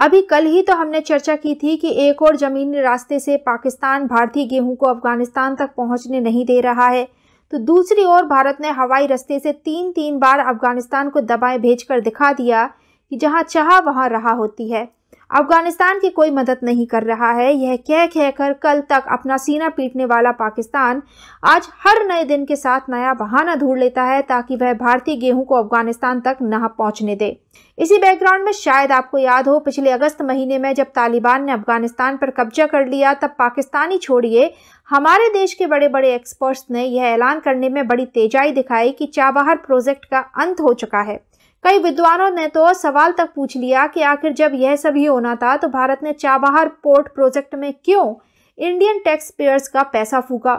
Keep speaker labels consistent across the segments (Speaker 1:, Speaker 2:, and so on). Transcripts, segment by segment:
Speaker 1: अभी कल ही तो हमने चर्चा की थी कि एक और जमीनी रास्ते से पाकिस्तान भारतीय गेहूं को अफगानिस्तान तक पहुंचने नहीं दे रहा है तो दूसरी ओर भारत ने हवाई रास्ते से तीन तीन बार अफगानिस्तान को दबाए भेजकर दिखा दिया कि जहां चाह वहां रहा होती है अफगानिस्तान की कोई मदद नहीं कर रहा है यह कह कहकर कल तक अपना सीना पीटने वाला पाकिस्तान आज हर नए दिन के साथ नया बहाना ढूंढ लेता है ताकि वह भारतीय गेहूं को अफगानिस्तान तक न पहुंचने दे इसी बैकग्राउंड में शायद आपको याद हो पिछले अगस्त महीने में जब तालिबान ने अफगानिस्तान पर कब्जा कर लिया तब पाकिस्तानी छोड़िए हमारे देश के बड़े बड़े एक्सपर्ट्स ने यह ऐलान करने में बड़ी तेजाई दिखाई कि चाबहार प्रोजेक्ट का अंत हो चुका है कई विद्वानों ने तो सवाल तक पूछ लिया कि आखिर जब यह सब ही होना था तो भारत ने चाबहार पोर्ट प्रोजेक्ट में क्यों इंडियन टैक्स पेयर्स का पैसा फूका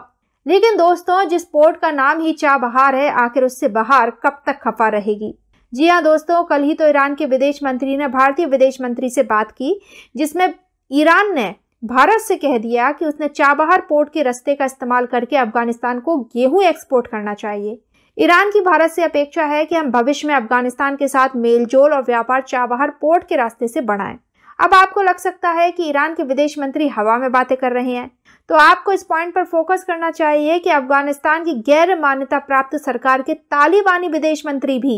Speaker 1: लेकिन दोस्तों जिस पोर्ट का नाम ही चाबहार है आखिर उससे बाहर कब तक खफा रहेगी जी हाँ दोस्तों कल ही तो ईरान के विदेश मंत्री ने भारतीय विदेश मंत्री से बात की जिसमें ईरान ने भारत से कह दिया कि उसने चाबहार पोर्ट के रास्ते का इस्तेमाल करके अफगानिस्तान को गेहूं एक्सपोर्ट करना चाहिए ईरान की भारत से अपेक्षा है कि हम भविष्य में अफगानिस्तान के साथ मेलजोल और व्यापार चाबहार पोर्ट के रास्ते से बढ़ाएं अब आपको लग सकता है कि ईरान के विदेश मंत्री हवा में बातें कर रहे हैं तो आपको इस पॉइंट पर फोकस करना चाहिए कि अफगानिस्तान की गैर मान्यता प्राप्त सरकार के तालिबानी विदेश मंत्री भी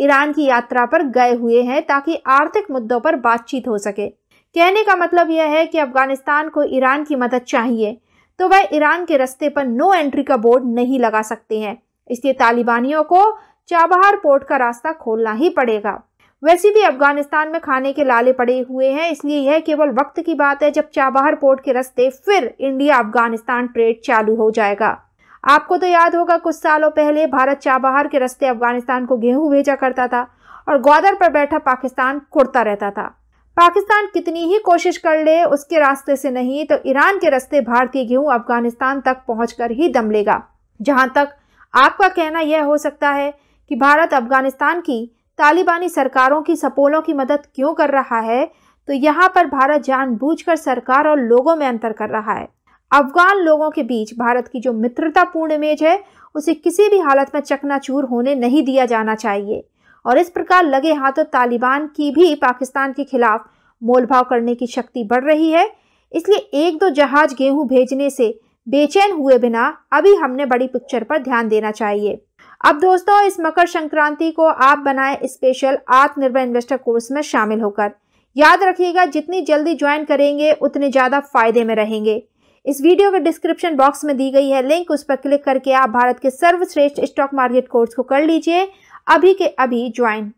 Speaker 1: ईरान की यात्रा पर गए हुए हैं ताकि आर्थिक मुद्दों पर बातचीत हो सके कहने का मतलब यह है कि अफगानिस्तान को ईरान की मदद चाहिए तो वह ईरान के रस्ते पर नो एंट्री का बोर्ड नहीं लगा सकते हैं इसलिए तालिबानियों को चाबहार पोर्ट का रास्ता खोलना ही पड़ेगा वैसे भी अफगानिस्तान में खाने के लाले पड़े हुए हैं इसलिए यह केवल वक्त की बात है जब चाबहार पोर्ट के रास्ते फिर इंडिया अफगानिस्तान ट्रेड चालू हो जाएगा आपको तो याद होगा कुछ सालों पहले भारत चाबहार के रास्ते अफगानिस्तान को गेहूं भेजा करता था और ग्वादर पर बैठा पाकिस्तान कुड़ता रहता था पाकिस्तान कितनी ही कोशिश कर ले उसके रास्ते से नहीं तो ईरान के रास्ते भारतीय गेहूं अफगानिस्तान तक पहुंचकर ही दम लेगा जहां तक आपका कहना यह हो सकता है कि भारत अफगानिस्तान की तालिबानी सरकारों की सपोलों की मदद क्यों कर रहा है तो यहाँ पर भारत जानबूझकर सरकार और लोगों में अंतर कर रहा है अफगान लोगों के बीच भारत की जो मित्रतापूर्ण इमेज है उसे किसी भी हालत में चकनाचूर होने नहीं दिया जाना चाहिए और इस प्रकार लगे हाथों तालिबान की भी पाकिस्तान के खिलाफ मोलभाव करने की शक्ति बढ़ रही है इसलिए एक दो जहाज गेहूं भेजने से बेचैन हुए बिना अभी हमने बड़ी पिक्चर पर ध्यान देना चाहिए अब दोस्तों इस मकर संक्रांति को आप बनाए स्पेशल आत्मनिर्भर इन्वेस्टर कोर्स में शामिल होकर याद रखिएगा जितनी जल्दी ज्वाइन करेंगे उतने ज़्यादा फायदे में रहेंगे इस वीडियो के डिस्क्रिप्शन बॉक्स में दी गई है लिंक उस पर क्लिक करके आप भारत के सर्वश्रेष्ठ स्टॉक मार्केट कोर्स को कर लीजिए अभी के अभी ज्वाइन